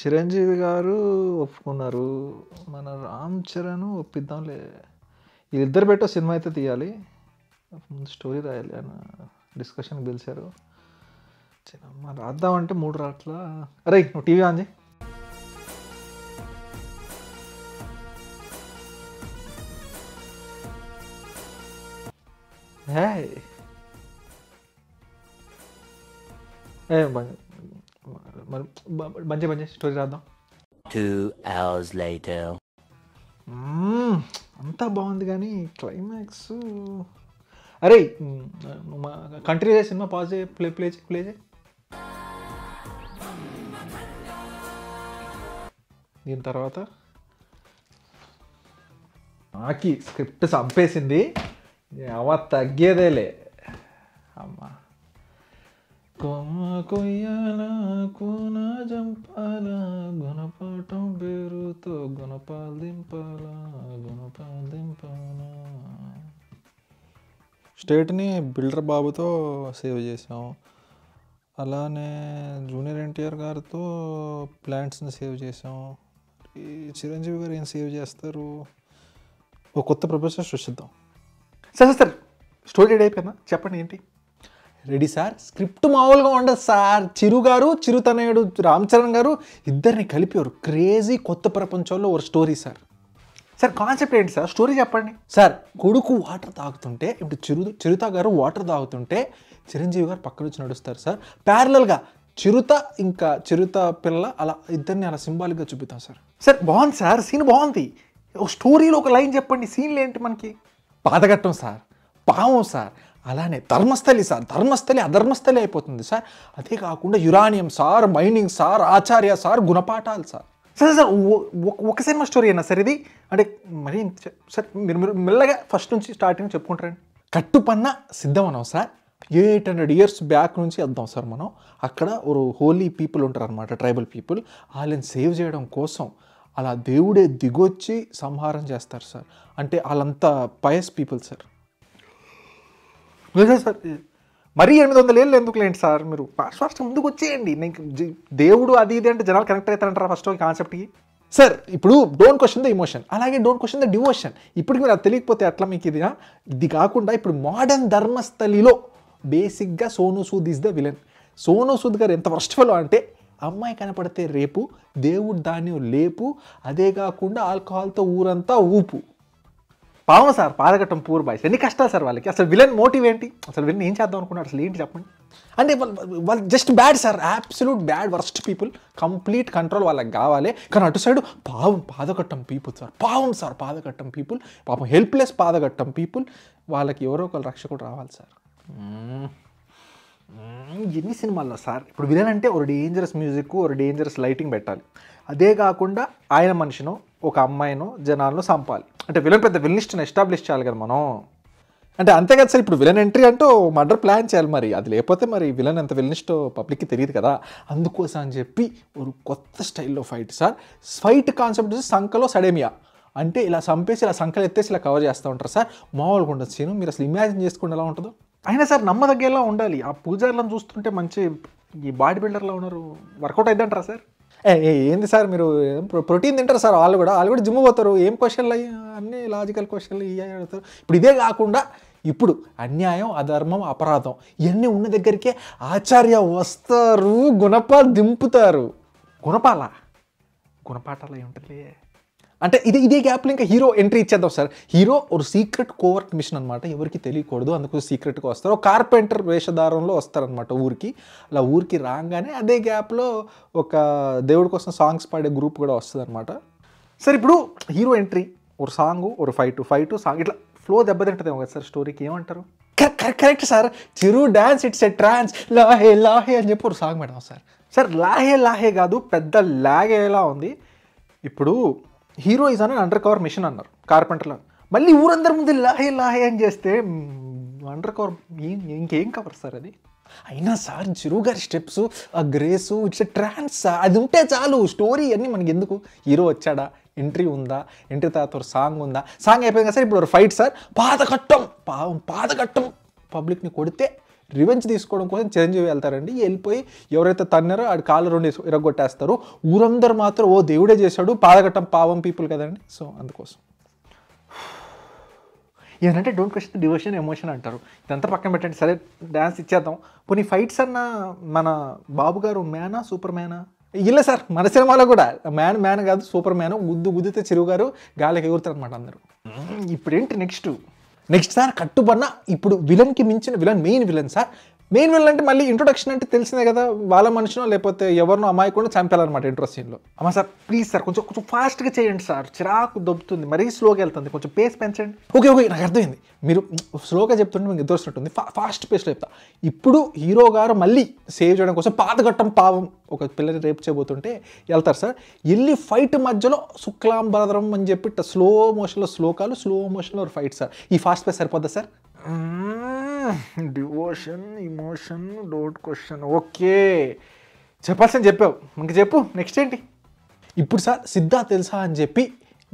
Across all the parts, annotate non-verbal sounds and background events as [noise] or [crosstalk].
చిరంజీవి గారు ఒప్పుకున్నారు మన రామ్ చరణ్ ఒప్పిద్దాంలే వీళ్ళిద్దరు పెట్టో సినిమా అయితే తీయాలి స్టోరీ రాయాలి అని డిస్కషన్ పిలిచారు చిన్నమ్మ రాద్దామంటే మూడు రాట్ల అరే నువ్వు టీవీ ఆంజీ హే ఏ బాగా మరి మంచి మంచి స్టోరీ రాద్దాం టూ అవర్స్ లేటర్ అంతా బాగుంది కానీ క్లైమాక్స్ అరే కంట్రీ సినిమా పాజ్ చేయి ప్లే ప్లే ప్లే చేయి దీని తర్వాత నాకి స్క్రిప్ట్ చంపేసింది అవ తగ్గేదేలే అమ్మా కొమ్మ కొయ్యాల కూన జంపాల గుణపాఠం పేరుతో గుణపాలు దింపాల గుణపాలు దింపాల స్టేట్ని బిల్డర్ బాబుతో సేవ్ చేసాం అలానే జూనియర్ ఎన్టీఆర్ గారితో ప్లాంట్స్ని సేవ్ చేసాం చిరంజీవి గారు ఏం సేవ్ చేస్తారు ఒక కొత్త ప్రపంచం సృష్టిద్దాం సరే సార్ స్టోరీ అయిపోయినా చెప్పండి ఏంటి రెడీ సార్ స్క్రిప్ట్ మామూలుగా ఉండదు సార్ చిరు గారు చిరుతనయుడు రామ్ చరణ్ గారు ఇద్దరిని కలిపారు క్రేజీ కొత్త ప్రపంచంలో ఒక స్టోరీ సార్ సార్ కాన్సెప్ట్ ఏంటి సార్ స్టోరీ చెప్పండి సార్ కొడుకు వాటర్ తాగుతుంటే ఇప్పుడు చిరు చిరుత గారు వాటర్ తాగుతుంటే చిరంజీవి గారు పక్క నుంచి నడుస్తారు సార్ ప్యారలల్గా చిరుత ఇంకా చిరుత పిల్ల అలా ఇద్దరిని అలా సింబాలిక్గా చూపిస్తాం సార్ సార్ బాగుంది సార్ సీన్ బాగుంది ఒక స్టోరీలో ఒక లైన్ చెప్పండి సీన్లు ఏంటి మనకి బాధగట్టం సార్ పావం సార్ అలానే ధర్మస్థలి సార్ ధర్మస్థలి అధర్మస్థలి అయిపోతుంది సార్ అదే కాకుండా uranium sir mining sir Acharya sir గుణపాఠాలు సార్ సరే సార్ ఒక సినిమా స్టోరీ అయినా సార్ ఇది అంటే మరి సార్ మీరు మీరు మెల్లగా ఫస్ట్ నుంచి స్టార్టింగ్ చెప్పుకుంటారండి కట్టుపన్న సిద్ధం అన్నాం sir eight hundred years back నుంచి వద్దాం సార్ మనం అక్కడ ఒక హోలీ పీపుల్ ఉంటారు అనమాట ట్రైబల్ పీపుల్ వాళ్ళని సేవ్ చేయడం కోసం అలా దేవుడే దిగొచ్చి సంహారం చేస్తారు సార్ అంటే వాళ్ళంతా పయస్ పీపుల్ సార్ సార్ మరీ ఎనిమిది వందల ఏళ్ళు ఎందుకు లేండి సార్ మీరు ఫస్ట్ ముందుకు వచ్చేయండి నేను దేవుడు అది ఇది అంటే జనాలు కనెక్ట్ అవుతారంటారా ఫస్ట్ ఈ కాన్సెప్ట్కి సార్ ఇప్పుడు డోంట్ క్వశ్చన్ ద ఇమోషన్ అలాగే డోంట్ క్వశ్చన్ ద డివోషన్ ఇప్పుడు మీరు అది తెలియకపోతే అట్లా మీకు ఇది ఇది కాకుండా ఇప్పుడు మోడర్న్ ధర్మస్థలిలో బేసిక్గా Sonu Sood is the villain Sonu Sood గారు ఎంత వర్స్ట్ ఫలో అంటే అమ్మాయి కనపడితే రేపు దేవుడు దాన్ని లేపు అదే కాకుండా ఆల్కహాల్తో ఊరంతా ఊపు పావం సార్ పాదగట్టం పూర్ బాయ్స్ ఎన్ని కష్టాలు సార్ వాళ్ళకి అసలు విలన్ మోటివ్ ఏంటి అసలు విలన్ ఏం చేద్దాం అనుకున్నారు అసలు ఏంటి చెప్పండి అంటే వాళ్ళు just bad sir absolute bad worst people complete control వాళ్ళకి కావాలి కానీ అటు సైడ్ పావం పాదగట్టం పీపుల్ సార్ పావం సార్ పాదగట్టం పీపుల్ పాపం హెల్ప్లెస్ పాదగట్టం పీపుల్ వాళ్ళకి ఎవరో ఒకరు రక్షకుడు రావాలి సార్ ఎన్ని సినిమాల్లో సార్ ఇప్పుడు విలన్ అంటే ఒక డేంజరస్ మ్యూజిక్ ఒక డేంజరస్ లైటింగ్ పెట్టాలి అదే కాకుండా ఆయన మనిషినో ఒక అమ్మాయిను జనాలను చంపాలి అంటే విలన్ పెద్ద విలనిస్ట్ని ఎస్టాబ్లిష్ చేయాలి కదా మనం అంటే అంతే కదా సార్ ఇప్పుడు విలన్ ఎంట్రీ అంటూ మర్డర్ ప్లాన్ చేయాలి మరి అది లేకపోతే మరి విలన్ ఎంత విలనిస్టో పబ్లిక్కి తెలియదు కదా అందుకోసం అని చెప్పి ఒక కొత్త స్టైల్లో ఫైట్ సార్ ఫైట్ కాన్సెప్ట్ సంకలో సడేమియా అంటే ఇలా చంపేసి ఇలా సంఖలు ఎత్తేసి ఇలా కవర్ చేస్తూ ఉంటారు సార్ మామూలుగా ఉండదు సీను మీరు అసలు ఇమాజిన్ చేసుకుంటే ఎలా ఉంటుందో అయినా సార్ నమ్మదగ్గేలా ఉండాలి ఆ పూజార్లను చూస్తుంటే మంచి ఈ బాడీ బిల్డర్లో ఉన్నారు వర్కౌట్ అయిద్దంటారా సార్ ఏంది సార్ మీరు ప్రోటీన్ తింటారు సార్ వాళ్ళు కూడా వాళ్ళు కూడా జిమ్ పోతారు ఏం క్వశ్చన్లు అయ్యి అన్ని లాజికల్ క్వశ్చన్లు ఇవి అడుగుతారు ఇప్పుడు ఇదే కాకుండా ఇప్పుడు అన్యాయం అధర్మం అపరాధం ఇవన్నీ ఉన్న దగ్గరికే ఆచార్య వస్తారు గుణపాలు దింపుతారు గుణపాల గుణపాఠాలు అయి ఉంటుంది అంటే ఇది ఇదే గ్యాప్లో ఇంకా హీరో ఎంట్రీ ఇచ్చేద్దాం సార్ హీరో ఒక సీక్రెట్ కోవర్క్ మిషన్ అనమాట ఎవరికి తెలియకూడదు అందుకు సీక్రెట్గా వస్తారు ఒక కార్పెంటర్ వేషధారంలో వస్తారనమాట ఊరికి అలా ఊరికి రాగానే అదే గ్యాప్లో ఒక దేవుడి కోసం సాంగ్స్ పాడే గ్రూప్ కూడా వస్తుంది అనమాట సార్ ఇప్పుడు హీరో ఎంట్రీ ఒక సాంగ్ ఒక five two five two song ఇట్లా ఫ్లో దెబ్బతింటదేమో కదా సార్ స్టోరీకి ఏమంటారు correct sir Chiru dance it's a trance లాహే లాహే అని చెప్పి ఒక సాంగ్ పెడదాం సార్ సార్ లాహే లాహే కాదు పెద్ద లాగేలా ఉంది ఇప్పుడు హీరో ఈజ్ అని అండర్ కవర్ మిషన్ అన్నారు కార్పెంటర్లో మళ్ళీ ఊరందరి ముందు లాహే లాహే అని చేస్తే అండర్ కవర్ ఇంకేం కవర్ సార్ అది అయినా సార్ చిరు గారి స్టెప్స్ ఆ గ్రేసు ఇట్స్ ట్రాన్స్ అది ఉంటే చాలు స్టోరీ అన్నీ మనకి ఎందుకు హీరో వచ్చాడా ఎంట్రీ ఉందా ఎంట్రీ తర్వాత ఒక సాంగ్ ఉందా సాంగ్ అయిపోయింది కదా సార్ ఇప్పుడు ఒక ఫైట్ సార్ పాత కట్టం పావం పాత కట్టం పబ్లిక్ని కొడితే రివెంజ్ తీసుకోవడం కోసం చిరంజీవి వెళ్తారండి వెళ్ళిపోయి ఎవరైతే తన్నారో ఆడి కాళ్ళు రెండు ఇరగొట్టేస్తారు ఊరందరూ మాత్రం ఓ దేవుడే చేశాడు పాదగట్టం పావం పీపుల్ కదండి సో అందుకోసం ఏంటంటే డోంట్ క్వశ్చన్ డివోషన్ ఎమోషన్ అంటారు ఇదంతా పక్కన పెట్టండి సరే డ్యాన్స్ ఇచ్చేద్దాం పోనీ ఫైట్స్ అన్న మన బాబు గారు మేనా సూపర్ మేనా ఇలా సార్ మన సినిమాలో కూడా మ్యాన్ మ్యాన్ కాదు సూపర్ మ్యాన్ గుద్దు గుద్దితే చిరువు గారు గాలికి ఎగురుతారు అనమాట అందరూ ఇప్పుడేంటి నెక్స్ట్ నెక్స్ట్ సార్ కట్టుబడిన ఇప్పుడు విలన్కి మించిన villain main villain sir main విల్ అంటే మళ్ళీ ఇంట్రొడక్షన్ అంటే తెలిసిందే కదా వాళ్ళ మనిషినో లేకపోతే ఎవరినో అమాయకుండా చంపాలన్నమాట ఇంట్రో సీన్లో అమ్మా సార్ ప్లీజ్ సార్ కొంచెం కొంచెం ఫాస్ట్గా చేయండి సార్ చిరాకు దొబ్బుతుంది మరీ స్లోగా వెళ్తుంది కొంచెం పేస్ పెంచండి ఓకే ఓకే నాకు అర్థమైంది మీరు స్లోగా చెప్తుంటే మీకు ఫా ఫాస్ట్ పేస్లో చెప్తా ఇప్పుడు హీరో గారు మళ్ళీ సేవ్ చేయడం కోసం పాతగట్టం పావం ఒక పిల్లని రేపు చేయబోతుంటే వెళ్తారు సార్ వెళ్ళి ఫైట్ మధ్యలో శుక్లాంబరం అని చెప్పి స్లో మోషన్లో శ్లోకాలు స్లో మోషన్లో ఫైట్ సార్ ఈ ఫాస్ట్ పేస్ సరిపోద్దా సార్ డివోషన్ ఇమోషన్ డోట్ క్వశ్చన్ ఓకే అని చెప్పావు ఇంక చెప్పు నెక్స్ట్ ఏంటి ఇప్పుడు సార్ సిద్ధా తెలుసా అని చెప్పి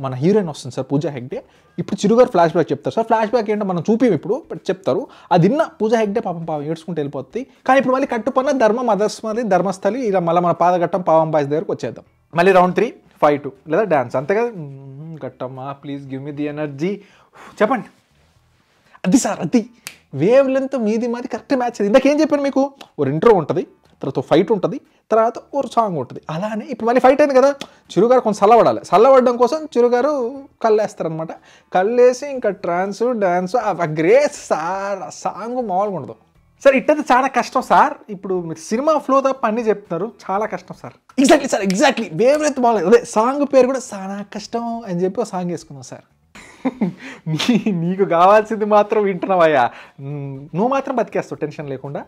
మన హీరోయిన్ వస్తుంది సార్ పూజా హెగ్డే ఇప్పుడు చిరుగారు ఫ్లాష్ బ్యాక్ చెప్తారు సార్ ఫ్లాష్ బ్యాక్ ఏంటో మనం చూపి ఇప్పుడు బట్ చెప్తారు అది తిన్న పూజా హెగ్డే పాపం పాపం ఏడ్చుకుంటూ వెళ్ళిపోతుంది కానీ ఇప్పుడు మళ్ళీ కట్టుపన్న ధర్మ అదర్స్మది ధర్మస్థలి ఇలా మళ్ళీ మన పాదఘట్టం పావం బాయ్స్ దగ్గరకు వచ్చేద్దాం మళ్ళీ రౌండ్ త్రీ ఫైవ్ టూ లేదా డ్యాన్స్ అంతే కదా ఘట్టమ్మా please give me the energy చెప్పండి అది సార్ అది వేవ్ లెంత్ మీది మాది కరెక్ట్ మ్యాచ్ అది ఏం చెప్పాను మీకు ఒక ఇంట్రో ఉంటుంది తర్వాత ఫైట్ ఉంటుంది తర్వాత ఓ సాంగ్ ఉంటుంది అలానే ఇప్పుడు మళ్ళీ ఫైట్ అయింది కదా చిరుగారు కొంచెం చల్లబడాలి చల్లబడడం కోసం చిరుగారు కళ్ళేస్తారనమాట కళ్ళేసి ఇంకా ట్రాన్స్ డ్యాన్స్ గ్రేస్ సార్ ఆ సాంగ్ మామూలుగా ఉండదు సార్ ఇట్టయితే చాలా కష్టం సార్ ఇప్పుడు మీరు సినిమా ఫ్లో తప్ప అన్నీ చెప్తున్నారు చాలా కష్టం sir exactly sir exactly wavelength బాగాలేదు అదే సాంగ్ పేరు కూడా చాలా కష్టం అని చెప్పి ఒక సాంగ్ వేసుకున్నాం సార్ [laughs] నీ నీకు కావాల్సింది మాత్రం వింటున్నావయ్యా నువ్వు మాత్రం బతికేస్తావు టెన్షన్ లేకుండా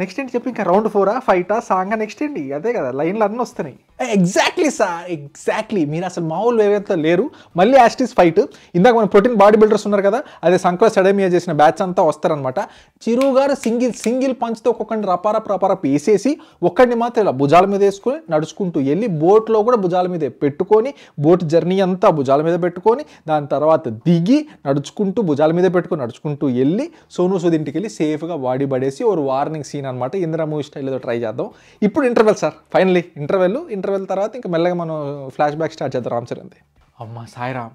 నెక్స్ట్ ఏంటి చెప్పి ఇంకా రౌండ్ ఫోరా ఫైటా సాంగా నెక్స్ట్ ఏంటి అదే కదా లైన్లు అన్నీ వస్తున్నాయి ఎగ్జాక్ట్లీ సార్ ఎగ్జాక్ట్లీ మీరు అసలు మామూలు ఏవైతే లేరు మళ్ళీ యాస్టిస్ ఫైట్ ఇందాక మన ప్రోటీన్ బాడీ బిల్డర్స్ ఉన్నారు కదా అదే సంక్ర సడమియా చేసిన బ్యాచ్ అంతా వస్తారనమాట చిరు గారు సింగిల్ సింగిల్ పంచ్తో ఒక్కొక్కడిని రపార ప్రపార వేసేసి ఒక్కడిని మాత్రం ఇలా భుజాల మీద వేసుకొని నడుచుకుంటూ వెళ్ళి బోట్లో కూడా భుజాల మీద పెట్టుకొని బోట్ జర్నీ అంతా భుజాల మీద పెట్టుకొని దాని తర్వాత దిగి నడుచుకుంటూ భుజాల మీద పెట్టుకొని నడుచుకుంటూ వెళ్ళి సోను సూద్ ఇంటికి వెళ్ళి సేఫ్గా వాడి పడేసి ఒక వార్నింగ్ సీన్ అనమాట ఇంద్రమూ మూవీ స్టైల్ ఏదో ట్రై చేద్దాం ఇప్పుడు interval sir finally interval interval తర్వాత ఇంకా మెల్లగా మనం ఫ్లాష్ బ్యాక్ స్టార్ట్ చేద్దాం రామ్ చరణ్ది అమ్మ సాయిరామ్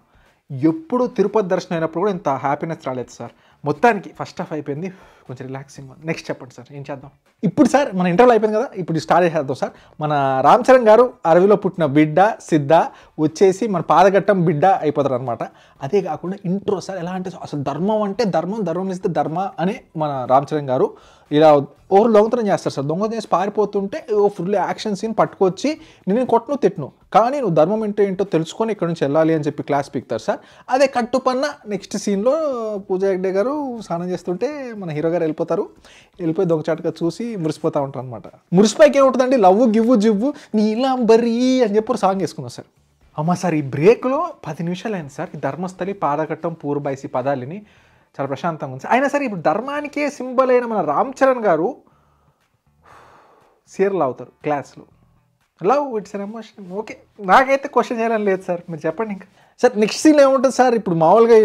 ఎప్పుడు తిరుపతి దర్శనం అయినప్పుడు కూడా ఇంత హ్యాపీనెస్ రాలేదు సార్ మొత్తానికి ఫస్ట్ హాఫ్ అయిపోయింది కొంచెం రిలాక్సింగ్ నెక్స్ట్ చెప్పండి సార్ ఏం చేద్దాం ఇప్పుడు సార్ మన ఇంటర్వ్యూ అయిపోయింది కదా ఇప్పుడు స్టార్ట్ చేసేద్దాం సార్ మన రామ్ చరణ్ గారు అరవిలో పుట్టిన బిడ్డ సిద్ధ వచ్చేసి మన పాదగట్టం బిడ్డ అయిపోతారు అనమాట అదే కాకుండా ఇంట్రో సార్ ఎలా అంటే అసలు ధర్మం అంటే ధర్మం ధర్మం ఇస్తే ధర్మ అని మన రామ్ చరణ్ గారు ఇలా ఓవర్ దొంగతనం చేస్తారు సార్ దొంగతనం చేసి పారిపోతుంటే ఓ ఫుల్ యాక్షన్ సీన్ పట్టుకొచ్చి నేను కొట్టను తిట్టును కానీ నువ్వు ధర్మం ఏంటో ఏంటో తెలుసుకొని ఇక్కడ నుంచి వెళ్ళాలి అని చెప్పి క్లాస్ పిక్తారు సార్ అదే కట్టుపన్న నెక్స్ట్ సీన్లో పూజా హెగ్డే గారు స్నానం చేస్తుంటే మన హీరో గారు గారు వెళ్ళిపోతారు వెళ్ళిపోయి దొంగచాటుగా చూసి మురిసిపోతూ ఉంటారు అనమాట మురిసిపోయికి ఏముంటుందండి లవ్ గివ్వు జివ్వు నీలా బరీ అని చెప్పి సాంగ్ వేసుకున్నాం సార్ అమ్మా సార్ ఈ బ్రేక్లో పది నిమిషాలు అయింది సార్ ధర్మస్థలి పాదఘట్టం పూర్వైసి పదాలని చాలా ప్రశాంతంగా ఉంది అయినా సరే ఇప్పుడు ధర్మానికే సింబల్ అయిన మన రామ్ చరణ్ గారు సీరియల్ అవుతారు క్లాస్లో love it's an emotion okay నాకైతే క్వశ్చన్ చేయాలని లేదు సార్ మీరు చెప్పండి ఇంకా సార్ నెక్స్ట్ సీన్ ఏముంటుంది సార్ ఇప్పుడు మామూలుగా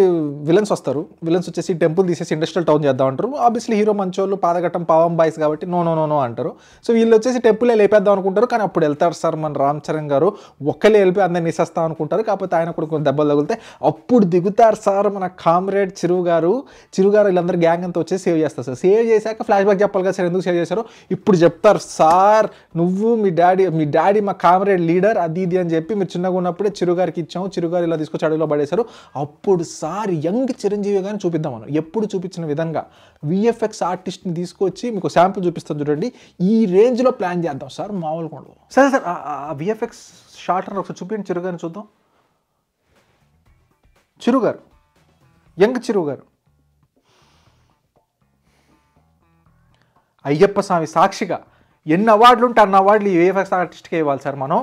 విలన్స్ వస్తారు విలన్స్ వచ్చేసి టెంపుల్ తీసేసి ఇండస్ట్రియల్ టౌన్ చేద్దాం అంటారు ఆబ్వియస్లీ హీరో మంచోళ్ళు పాదగట్టం పావం బాయ్స్ కాబట్టి నో నో నో నో అంటారు సో వీళ్ళు వచ్చేసి టెంపులే లేపేద్దాం అనుకుంటారు కానీ అప్పుడు వెళ్తారు సార్ మన రామ్ చరణ్ గారు ఒక్కలే వెళ్ళి అందరిని నిసేస్తాం అనుకుంటారు కాకపోతే ఆయన కూడా కొన్ని దెబ్బలు తగిలితే అప్పుడు దిగుతారు సార్ మన కామ్రేడ్ చిరువు గారు చిరు గారు వీళ్ళందరూ గ్యాంగ్ అంతా వచ్చేసి సేవ్ చేస్తారు సార్ సేవ్ చేశాక ఫ్లాష్ బ్యాక్ చెప్పాలి కదా సార్ ఎందుకు సేవ్ చేశారు ఇప్పుడు చెప్తారు సార్ నువ్వు మీ డాడీ మీ డాడీ మా కామ్రేడ్ లీడర్ అది ఇది అని చెప్పి మీరు చిన్నగా ఉన్నప్పుడే చిరుగారికి ఇచ్చాము చిరుగారు ఇలా తీసుకొచ్చి అడవిలో పడేశారు అప్పుడు సార్ యంగ్ చిరంజీవి గారిని చూపిద్దాం మనం ఎప్పుడు చూపించిన విధంగా విఎఫ్ఎక్స్ ఆర్టిస్ట్ని తీసుకొచ్చి మీకు శాంపుల్ చూపిస్తాం చూడండి ఈ రేంజ్లో ప్లాన్ చేద్దాం సార్ మామూలుగా సరే సార్ విఎఫ్ఎక్స్ షార్ట్ ఒకసారి చూపించండి చిరుగారిని చూద్దాం చిరుగారు యంగ్ చిరుగారు అయ్యప్ప స్వామి సాక్షిగా ఎన్ని అవార్డులు ఉంటే అన్ని అవార్డులు ఈ విఎఫ్ఎక్స్ ఆర్టిస్ట్కే ఇవ్వాలి సార్ మనం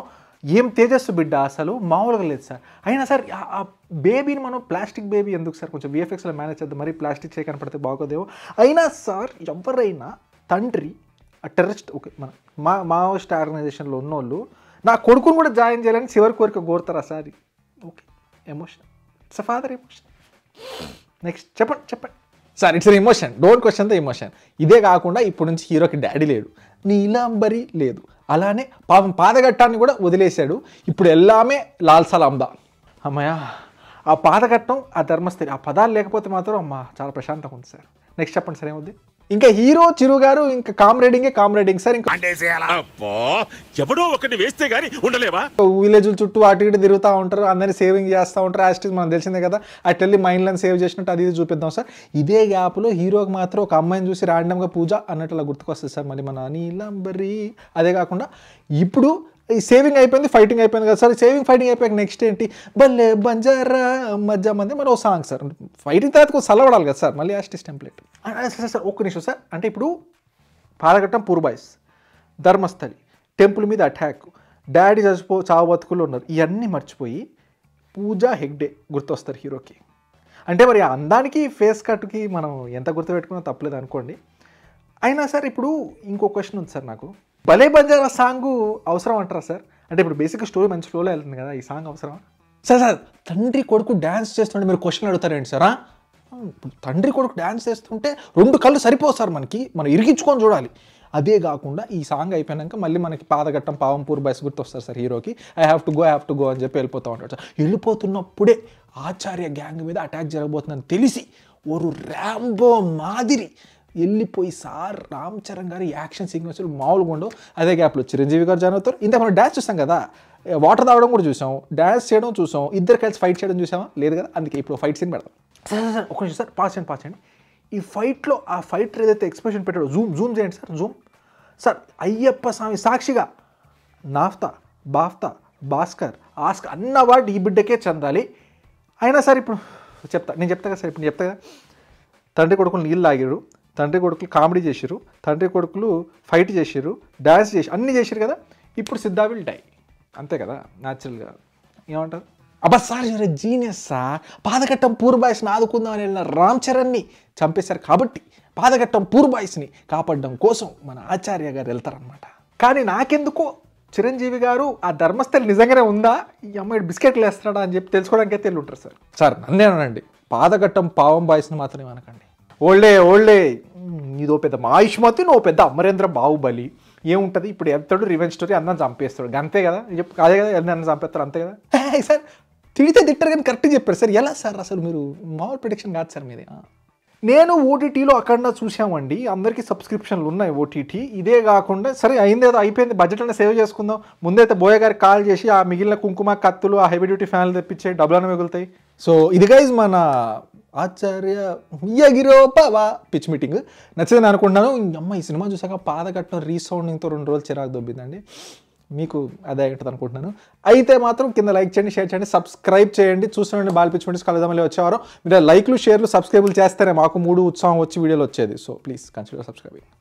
ఏం తేజస్సు బిడ్డ అసలు మామూలుగా లేదు సార్ అయినా సార్ ఆ బేబీని మనం ప్లాస్టిక్ బేబీ ఎందుకు సార్ కొంచెం విఎఫ్ఎక్స్లో మేనేజ్ చేద్దాం మరీ ప్లాస్టిక్ చేయ కనపడితే బాగోదేవో అయినా సార్ ఎవరైనా తండ్రి టెర్రస్ట్ ఓకే మన మా మావోయిస్ట్ ఆర్గనైజేషన్లో ఉన్నోళ్ళు నా కొడుకును కూడా జాయిన్ చేయాలని చివరి కోరిక కోరుతారా sir okay emotion it's father emotion next చెప్పండి చెప్పండి sir it's emotion don't question the emotion ఇదే కాకుండా ఇప్పటి నుంచి హీరోకి డాడీ లేడు నీలాంబరి లేదు అలానే పాపం పాదఘట్టాన్ని కూడా వదిలేశాడు ఇప్పుడు ఎల్లామే లాల్సాల లాల్సలాంబ అమ్మయా ఆ పాదఘట్టం ఆ ధర్మస్థితి ఆ పదాలు లేకపోతే మాత్రం అమ్మ చాలా ప్రశాంతంగా ఉంది సార్ నెక్స్ట్ చెప్పండి సార్ ఏమవుద్ది ఇంకా హీరో చిరు గారు ఇంకా కామ్రేడింగ్ కామ్రేడింగ్ సార్ ఇంకా ఎవడో ఒకటి వేస్తే గానీ ఉండలేవా విలేజ్ చుట్టూ అటు ఇటు తిరుగుతూ ఉంటారు అందరినీ సేవింగ్ చేస్తూ ఉంటారు యాస్టిస్ మనం తెలిసిందే కదా అటు వెళ్ళి మైండ్లను సేవ్ చేసినట్టు అది ఇది చూపిద్దాం సార్ ఇదే లో హీరోకి మాత్రం ఒక అమ్మాయిని చూసి గా పూజ అన్నట్టు గుర్తుకొస్తుంది సార్ మళ్ళీ మన నీలంబరి అదే కాకుండా ఇప్పుడు ఈ సేవింగ్ అయిపోయింది ఫైటింగ్ అయిపోయింది కదా సార్ సేవింగ్ ఫైటింగ్ అయిపోయాక నెక్స్ట్ ఏంటి బల్లే బంజారా మజ్జా మంది మన సాంగ్ సార్ ఫైటింగ్ తర్వాత సలవడాలి కదా సార్ మళ్ళీ ఆస్టిస్ టెంప్లెట్ సార్ సార్ ఒక్క నిమిషం సార్ అంటే ఇప్పుడు పాలగట్టం పూర్బాయిస్ ధర్మస్థలి టెంపుల్ మీద అటాక్ డాడీ చచ్చిపో చావబతుకులు ఉన్నారు ఇవన్నీ మర్చిపోయి పూజా హెగ్డే గుర్తొస్తారు హీరోకి అంటే మరి అందానికి ఫేస్ కట్కి మనం ఎంత గుర్తుపెట్టుకున్నా తప్పలేదు అనుకోండి అయినా సార్ ఇప్పుడు ఇంకో క్వశ్చన్ ఉంది సార్ నాకు భలే బజార్ సాంగ్ అవసరం అంటారా సార్ అంటే ఇప్పుడు బేసిక్ స్టోరీ మంచి ఫ్లోలో వెళ్తుంది కదా ఈ సాంగ్ అవసరం సార్ సార్ తండ్రి కొడుకు డ్యాన్స్ చేస్తుంటే మీరు క్వశ్చన్ అడుగుతారేంటి సార్ తండ్రి కొడుకు డ్యాన్స్ చేస్తుంటే రెండు కళ్ళు సరిపోవు సార్ మనకి మనం ఇరిగించుకొని చూడాలి అదే కాకుండా ఈ సాంగ్ అయిపోయినాక మళ్ళీ మనకి పాదగట్టం పావంపూర్ బస్ వస్తారు సార్ హీరోకి I have to go have to go అని చెప్పి వెళ్ళిపోతూ ఉంటాడు సార్ వెళ్ళిపోతున్నప్పుడే ఆచార్య గ్యాంగ్ మీద అటాక్ జరగబోతుందని తెలిసి ఓరు ర్యాంబో మాదిరి వెళ్ళిపోయి సార్ రామ్ చరణ్ గారి యాక్షన్ సీక్వెన్స్లు మామూలుగా ఉండవు అదే గ్యాప్లో చిరంజీవి గారు జాయిన్ అవుతారు ఇంత మనం డ్యాన్స్ చూస్తాం కదా వాటర్ తాగడం కూడా చూసాం డ్యాన్స్ చేయడం చూసాం ఇద్దరు కలిసి ఫైట్ చేయడం చూసామా లేదు కదా అందుకే ఇప్పుడు ఫైట్ సీన్ పెడతాం సార్ సార్ ఒక నిమిషం సార్ పాస్ చేయండి పాస్ చేయండి ఈ ఫైట్లో ఆ ఫైట్ ఏదైతే ఎక్స్ప్రెషన్ పెట్టాడో జూమ్ జూమ్ చేయండి sir zoom sir Ayyappa Swami సాక్షిగా నాఫ్తా బాఫ్తా భాస్కర్ ఆస్కర్ అన్న వాడు ఈ బిడ్డకే చెందాలి అయినా సార్ ఇప్పుడు చెప్తా నేను చెప్తా కదా సార్ ఇప్పుడు చెప్తా కదా తండ్రి కొడుకులు నీళ్ళు తాగాడు తండ్రి కొడుకులు కామెడీ చేశారు తండ్రి కొడుకులు ఫైట్ చేశారు డ్యాన్స్ చేసి అన్నీ చేశారు కదా ఇప్పుడు సిద్ధా విల్ డై అంతే కదా న్యాచురల్గా ఏమంటారు అబ్బా సార్ మీరు జీనియస్ సార్ పాదఘట్టం పూర్బాయిస్ని ఆదుకుందామని వెళ్ళిన రామ్ చరణ్ని చంపేశారు కాబట్టి పాదఘట్టం పూర్బాయిస్ని కాపాడడం కోసం మన ఆచార్య గారు వెళ్తారనమాట కానీ నాకెందుకో చిరంజీవి గారు ఆ ధర్మస్థలి నిజంగానే ఉందా ఈ అమ్మాయి బిస్కెట్లు వేస్తున్నాడా అని చెప్పి తెలుసుకోవడానికి అయితే వెళ్ళి ఉంటారు సార్ సార్ నన్నేనండి పాదఘట్టం పావం బాయ్స్ని మాత్రమే అనకండి ఓల్డే ఓల్డే ఇదో పెద్ద ఆయుష్మతి నువ్వు పెద్ద అమరేంద్ర బాహుబలి ఏముంటుంది ఇప్పుడు వెళ్తాడు రివెంజ్ స్టోరీ అందరం చంపేస్తాడు అంతే కదా చెప్పు అదే కదా అందరిని చంపేస్తారు అంతే కదా సార్ తిడితే తిట్టారు కానీ కరెక్ట్గా చెప్పారు సార్ ఎలా సార్ అసలు మీరు మామూలు ప్రొడక్షన్ కాదు సార్ మీది నేను ఓటీటీలో అక్కడ చూసామండి అందరికీ సబ్స్క్రిప్షన్లు ఉన్నాయి ఓటీటీ ఇదే కాకుండా సరే అయింది ఏదో అయిపోయింది బడ్జెట్ అనేది సేవ్ చేసుకుందాం ముందైతే బోయ గారికి కాల్ చేసి ఆ మిగిలిన కుంకుమ కత్తులు ఆ హెవీ డ్యూటీ ఫ్యాన్లు తెప్పించే డబ్బులను మిగులుతాయి సో ఇదిగా మన ఆచార్య మియగిరోపవా పిచ్ మీటింగ్ నచ్చిందని అనుకుంటున్నాను అమ్మ ఈ సినిమా చూసాక పాద రీసౌండింగ్తో రెండు రోజులు చిరాకు దొబ్బిందండి మీకు అదే అయ్యేటది అనుకుంటున్నాను అయితే మాత్రం కింద లైక్ చేయండి షేర్ చేయండి సబ్స్క్రైబ్ చేయండి చూస్తున్నాండి బాల్ పిచ్చి మీటింగ్స్ కలుద్దాం మళ్ళీ వచ్చేవారు మీరు లైక్లు షేర్లు సబ్స్క్రైబ్లు చేస్తేనే మాకు మూడు ఉత్సాహం వచ్చి వీడియోలు వచ్చేది సో ప్లీజ్ కన్సిడర్ సబ్స్క్రైబింగ్